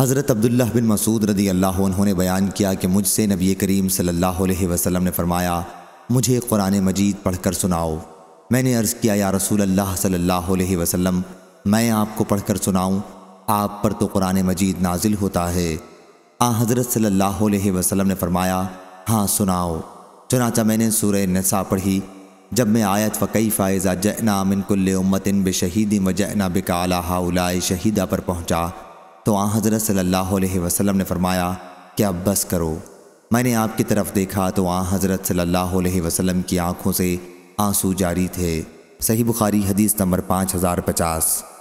हज़रत अब्दुल्ला बिन मसूद रदी अल्लाह उन्होंने बयान किया कि मुझसे नबी करीम सल्लल्लाहु अलैहि वसल्लम ने फ़रमाया मुझे कुरान मजीद पढ़कर सुनाओ मैंने अर्ज़ किया या रसूल अल्लाह सल्लल्लाहु अलैहि वसल्लम मैं आपको पढ़कर सुनाऊँ आप पर तो कुरान मजीद नाजिल होता है आ हज़रत सल्लल्लाहु अलैहि वसल्लम ने फ़रमाया हाँ सुनाओ चुनाचा मैंने सूर नसा पढ़ी जब मैं आयत फ़कई फ़ायज़ा जैना मिनकुल्ल उम्मतिन बशहीद वजना बिकाला हाउलाए शहीदा पर पहुँचा तो आ हज़रत सल्लल्लाहु अलैहि वसल्लम ने फरमाया कि अब बस करो मैंने आपकी तरफ देखा तो आ हज़रत सल्लल्लाहु अलैहि वसल्लम की आंखों से आंसू जारी थे सही बुखारी हदीस नंबर पाँच हज़ार पचास